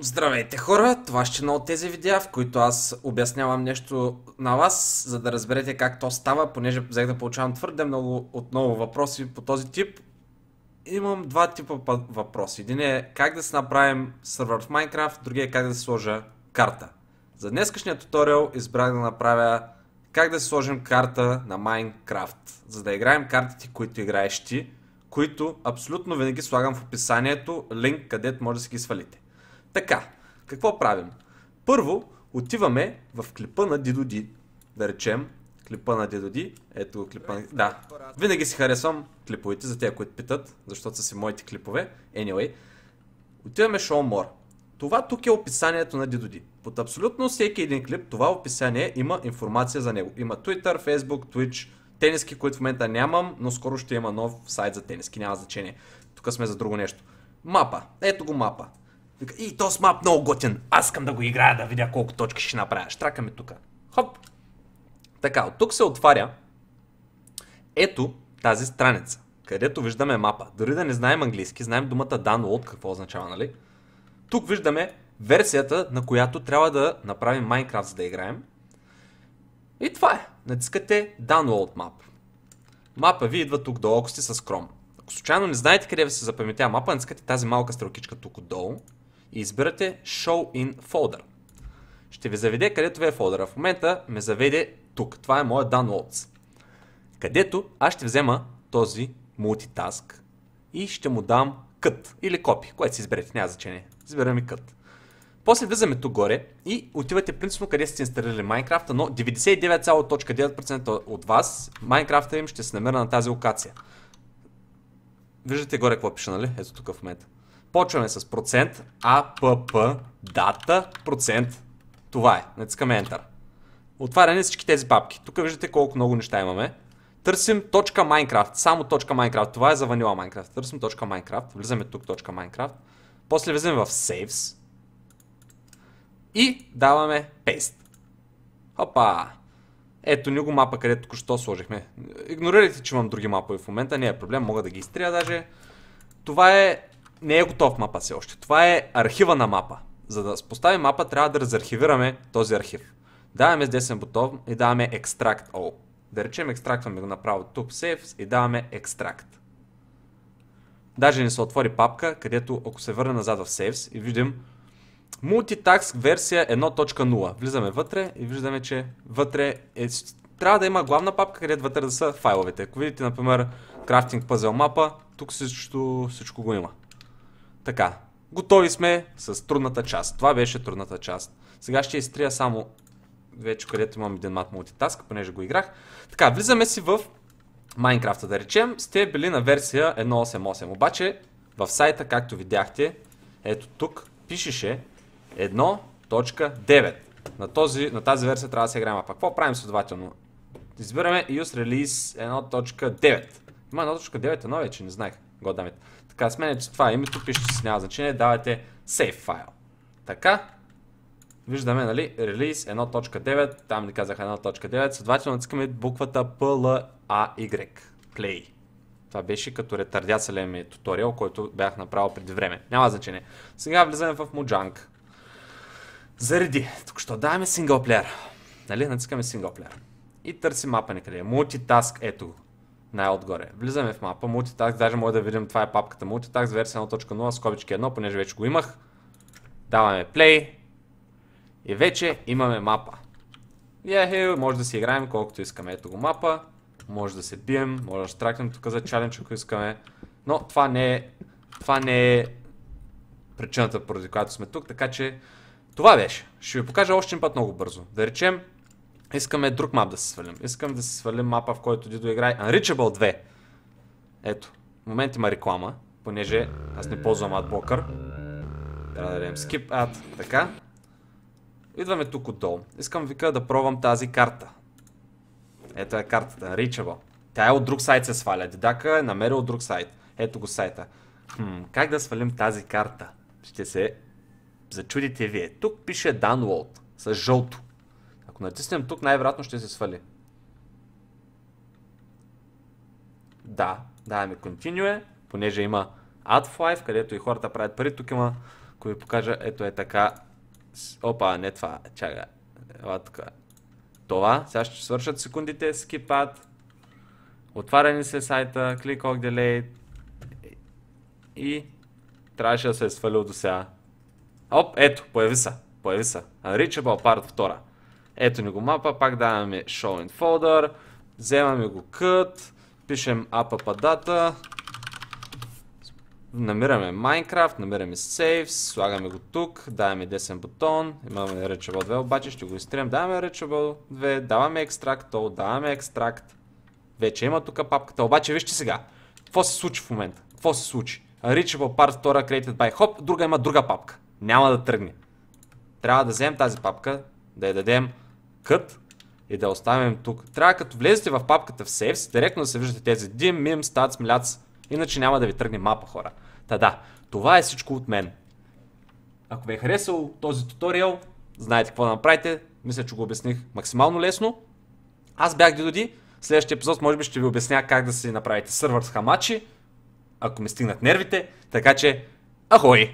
Здравейте хора, това ще е едно от тези видеа, в които аз обяснявам нещо на вас, за да разберете как то става, понеже взех да получавам твърде много отново въпроси по този тип. Имам два типа въпроси. Един е как да си направим сервер в Minecraft, другия е как да си сложа карта. За днескашния туториал избрах да направя как да се сложим карта на Minecraft, за да играем картите, които играеш ти, които абсолютно винаги слагам в описанието, линк където може да си ги свалите. Така, какво правим? Първо, отиваме в клипа на Дидоди. Да речем, клипа на Дидоди. Ето клипа на... Да. Винаги си харесвам клиповете за тези, които питат, защото са си моите клипове. Anyway. Отиваме Show More. Това тук е описанието на Дидоди. Под абсолютно всеки един клип това описание има информация за него. Има Twitter, Facebook, Twitch, тениски, които в момента нямам, но скоро ще има нов сайт за тениски, няма значение. Тук сме за друго нещо. Мапа. Ето го мапа. Вика, и този мап много готин. Аз искам да го играя, да видя колко точки ще направя. Штрака ми тук. Хоп. Така, от тук се отваря ето тази страница, където виждаме мапа. Дори да не знаем английски, знаем думата download, какво означава, нали? Тук виждаме версията, на която трябва да направим Майнкрафт, за да играем. И това е. Натискате Download Map. Мапа ви идва тук долу, ако сте с Chrome. Ако случайно не знаете къде ви се запаметява мапа, натискате тази малка стрелкичка тук отдолу и избирате Show in Folder. Ще ви заведе където ви е фолдъра. В момента ме заведе тук. Това е моя Downloads. Където аз ще взема този мултитаск и ще му дам кът или копи, което си изберете, няма значение. Избираме кът. После влизаме тук горе и отивате принципно къде сте инсталирали Майнкрафта, но 99,9% от вас Майнкрафта им ще се намира на тази локация. Виждате горе какво пише, нали? Ето тук в момента. Почваме с процент app data процент. Това е. Натискаме Enter. Отваряме всички тези папки. Тук виждате колко много неща имаме. Търсим точка .minecraft, само точка .minecraft. Това е за ванила Minecraft. Търсим точка .minecraft. Влизаме тук точка .minecraft. После влизаме в Saves. И даваме Paste. Опа! Ето ни го мапа, където тук що сложихме. Игнорирайте, че имам други и в момента, не е проблем, мога да ги изтрия даже. Това е не е готов мапа все още. Това е архива на мапа. За да поставим мапа, трябва да разархивираме този архив. Даваме с десен бутон и даваме Extract All. Да речем, екстрактваме го направо тук Saves и даваме Extract. Даже ни се отвори папка, където ако се върне назад в Saves и видим Multitax версия 1.0. Влизаме вътре и виждаме, че вътре е... трябва да има главна папка, където вътре да са файловете. Ако видите, например, Crafting Puzzle мапа, тук всичко, всичко го има. Така, готови сме с трудната част. Това беше трудната част. Сега ще изтрия само вече където имам един мат мултитаск, понеже го играх. Така, влизаме си в Майнкрафта да речем. Сте били на версия 1.8.8, обаче в сайта, както видяхте, ето тук пишеше 1.9. На, този, на тази версия трябва да се играем. А пак, какво правим следователно? Избираме Use Release 1.9. Има 1.9, едно вече, не знаех. Goddammit. Така, сменете това името, пишете си, няма значение, Давайте save файл. Така, виждаме, нали, release 1.9, там ни казах 1.9, следователно натискаме буквата PLAY. Play. Това беше като ретардяцелен ми туториал, който бях направил преди време. Няма значение. Сега влизаме в Mojang. Заради, тук що даваме синглплеер. Нали, натискаме синглплеер. И търсим мапа някъде. Multitask, е. ето го най-отгоре. Влизаме в мапа, Multitask, даже може да видим, това е папката Multitask, версия 1.0, скобички 1, понеже вече го имах. Даваме play и вече имаме мапа. Яхил, може да си играем колкото искаме. Ето го мапа, може да се бием, може да штракнем тук за чалендж, ако искаме. Но това не е, това не е причината, поради която сме тук, така че това беше. Ще ви покажа още един път много бързо. Да речем, Искаме друг мап да се свалим. Искам да се свалим мапа, в който Дидо играе Unreachable 2. Ето. В момент има реклама, понеже аз не ползвам адблокър. Трябва да дадем skip ad. Така. Идваме тук отдолу. Искам вика да пробвам тази карта. Ето е картата, Unreachable. Тя е от друг сайт се сваля. Дедака е намерил от друг сайт. Ето го сайта. Хм, как да свалим тази карта? Ще се зачудите вие. Тук пише Download с жълто. Ако натиснем тук, най-вероятно ще се свали. Да, даваме Continue, е, понеже има AdFlive, където и хората правят пари. Тук има, ако ви покажа, ето е така. Опа, не това, чага. Ела така. Това, сега ще свършат секундите, скипат. Отваряне се сайта, клик on delay. И трябваше да се е свалил до сега. Оп, ето, появи се. Появи се. Unreachable Part 2. Ето ни го мапа, пак даваме show in folder, вземаме го кът, пишем data, намираме Minecraft, намираме saves, слагаме го тук, даваме десен бутон, имаме Reachable 2, обаче ще го изтрием, даваме Reachable 2, даваме Extract то, даваме Extract, вече има тук папката, обаче вижте сега, какво се случи в момента, какво се случи? Reachable Part store Created by Hop, друга има друга папка, няма да тръгне. Трябва да вземем тази папка, да я дадем кът и да оставим тук. Трябва като влезете в папката в Saves, директно да се виждате тези dim, mim, stats, mlats, иначе няма да ви тръгне мапа хора. Та да, това е всичко от мен. Ако ви е харесал този туториал, знаете какво да направите. Мисля, че го обясних максимално лесно. Аз бях Дидоди. Следващия епизод може би ще ви обясня как да си направите сървър с хамачи, ако ми стигнат нервите. Така че, ахой!